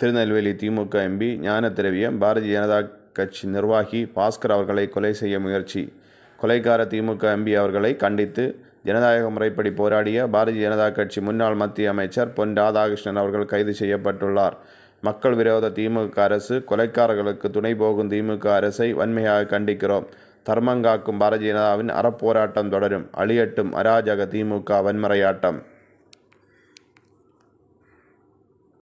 திருநெல்வேலி திமுக MP ஞான திரவியம் பாரதிய ஜனதா கட்சி நிர்வாகி பாஸ்கர் அவர்களை கொலை செய்ய முயற்சி கொலைக்கார திமுக எம்பி அவர்களை கண்டித்து ஜனநாயக முறைப்படி போராடிய பாரதிய ஜனதா கட்சி முன்னாள் மத்திய அமைச்சர் பொன் ராதாகிருஷ்ணன் அவர்கள் கைது செய்யப்பட்டுள்ளார் மக்கள் விரோத திமுக அரசு கொலைக்காரர்களுக்கு துணை போகும் திமுக அரசை வன்மையாக கண்டிக்கிறோம் தர்மங்காக்கும் பாரதிய ஜனதாவின் அறப்போராட்டம் தொடரும் அழியட்டும் அராஜக திமுக வன்முறையாட்டம்